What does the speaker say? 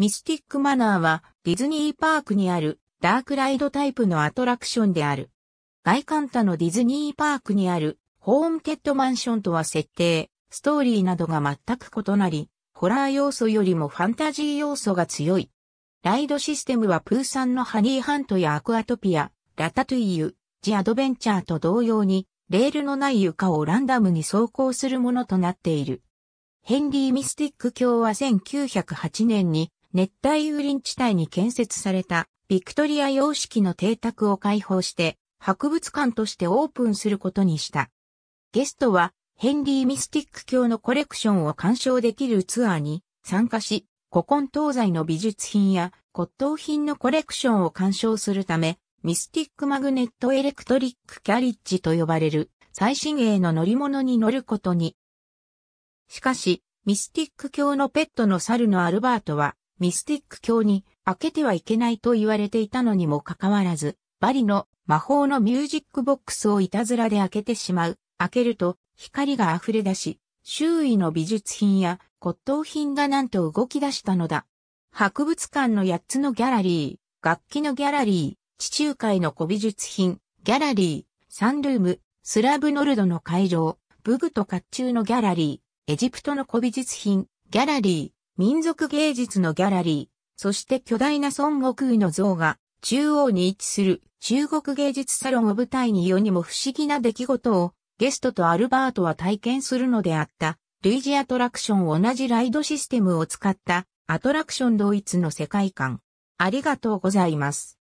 ミスティックマナーはディズニーパークにあるダークライドタイプのアトラクションである。外観他のディズニーパークにあるホーンテッドマンションとは設定、ストーリーなどが全く異なり、ホラー要素よりもファンタジー要素が強い。ライドシステムはプーさんのハニーハントやアクアトピア、ラタトゥイユ、ジアドベンチャーと同様に、レールのない床をランダムに走行するものとなっている。ヘンリー・ミスティック卿は1908年に熱帯雨林地帯に建設されたビクトリア様式の邸宅を開放して博物館としてオープンすることにした。ゲストはヘンリー・ミスティック教のコレクションを鑑賞できるツアーに参加し、古今東西の美術品や骨董品のコレクションを鑑賞するため、ミスティックマグネットエレクトリックキャリッジと呼ばれる最新鋭の乗り物に乗ることに。しかし、ミスティック教のペットの猿のアルバートはミスティック教に開けてはいけないと言われていたのにもかかわらず、バリの魔法のミュージックボックスをいたずらで開けてしまう。開けると光が溢れ出し、周囲の美術品や骨董品がなんと動き出したのだ。博物館の8つのギャラリー、楽器のギャラリー、地中海の古美術品、ギャラリー、サンルーム、スラブノルドの会場、ブグと甲冑のギャラリー、エジプトの古美術品、ギャラリー、民族芸術のギャラリー、そして巨大な孫悟空の像が中央に位置する中国芸術サロンを舞台に世にも不思議な出来事をゲストとアルバートは体験するのであった。類似アトラクション同じライドシステムを使ったアトラクション同一の世界観。ありがとうございます。